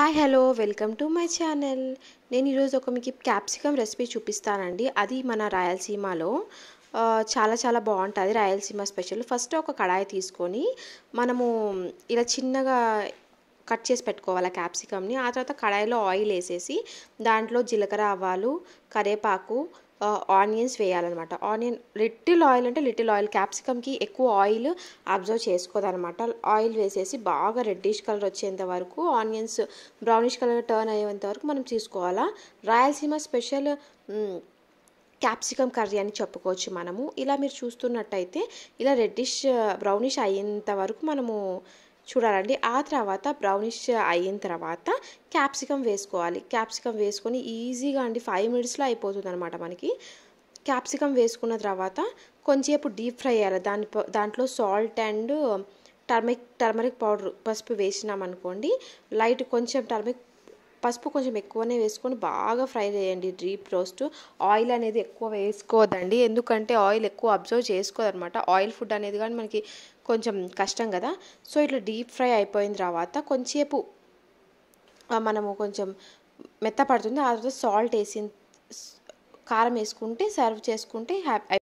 hi hello welcome to my channel నేను ఈరోజు ఒక మీకు క్యాప్సికమ్ రెసిపీ చూపిస్తానండి అది మన రాయలసీమలో చాలా చాలా బాగుంటుంది రాయలసీమ స్పెషల్ ఫస్ట్ ఒక కడాయి తీసుకొని మనము ఇలా చిన్నగా కట్ చేసి పెట్టుకోవాలి క్యాప్సికమ్ని ఆ తర్వాత కడాయిలో ఆయిల్ వేసేసి దాంట్లో జీలకర్ర ఆవాలు కరేపాకు ఆనియన్స్ వేయాలన్నమాట ఆనియన్ లిటిల్ ఆయిల్ అంటే లిటిల్ ఆయిల్ క్యాప్సికమ్కి ఎక్కువ ఆయిల్ అబ్జర్వ్ చేసుకోదనమాట ఆయిల్ వేసేసి బాగా రెడ్డిష్ కలర్ వచ్చేంత వరకు ఆనియన్స్ బ్రౌనిష్ కలర్ టర్న్ అయ్యేంత వరకు మనం తీసుకోవాలా రాయలసీమ స్పెషల్ క్యాప్సికమ్ కర్రీ అని చెప్పుకోవచ్చు మనము ఇలా మీరు చూస్తున్నట్టయితే ఇలా రెడ్డిష్ బ్రౌనిష్ అయ్యేంత వరకు మనము చూడాలండి ఆ తర్వాత బ్రౌనిష్ అయిన తర్వాత క్యాప్సికమ్ వేసుకోవాలి క్యాప్సికమ్ వేసుకొని ఈజీగా అండి ఫైవ్ మినిట్స్లో అయిపోతుంది అనమాట మనకి క్యాప్సికమ్ వేసుకున్న తర్వాత కొంచెంసేపు డీప్ ఫ్రై అయ్యాలి దాని దాంట్లో salt and turmeric turmeric powder పసుపు వేసినాం అనుకోండి లైట్ కొంచెం టర్మిక్ పసుపు కొంచెం ఎక్కువనే వేసుకొని బాగా ఫ్రై చేయండి డీప్ రోస్ట్ ఆయిల్ అనేది ఎక్కువ వేసుకోవద్దండి ఎందుకంటే ఆయిల్ ఎక్కువ అబ్జర్వ్ చేసుకోదనమాట ఆయిల్ ఫుడ్ అనేది కానీ మనకి కొంచెం కష్టం కదా సో ఇట్లా డీప్ ఫ్రై అయిపోయిన తర్వాత కొంచెంసేపు మనము కొంచెం మెత్తపడుతుంది ఆ తర్వాత సాల్ట్ వేసి కారం వేసుకుంటే సర్వ్ చేసుకుంటే హ్యాపీ